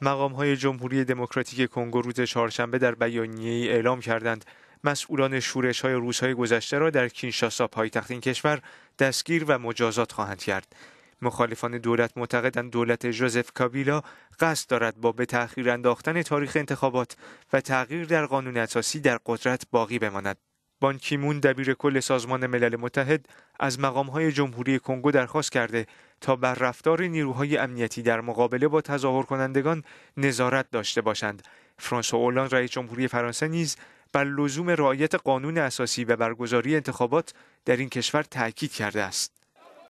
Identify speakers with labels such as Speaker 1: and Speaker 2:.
Speaker 1: مقام های جمهوری دموکراتیک کنگو روز چهارشنبه در بیانیه اعلام کردند مسئولان شورش های روزهای گذشته را در کینشاسا پایتخت این کشور دستگیر و مجازات خواهند کرد مخالفان دولت معتقدند دولت جوزف کابیلا قصد دارد با به تأخیر انداختن تاریخ انتخابات و تغییر در قانون اساسی در قدرت باقی بماند بانکیمون دبیر کل سازمان ملل متحد از های جمهوری کنگو درخواست کرده تا بر رفتار نیروهای امنیتی در مقابله با تظاهر کنندگان نظارت داشته باشند فرانسوا اولان رئیس جمهوری فرانسه نیز بر لزوم رعایت قانون اساسی و برگزاری انتخابات در این کشور تاکید کرده است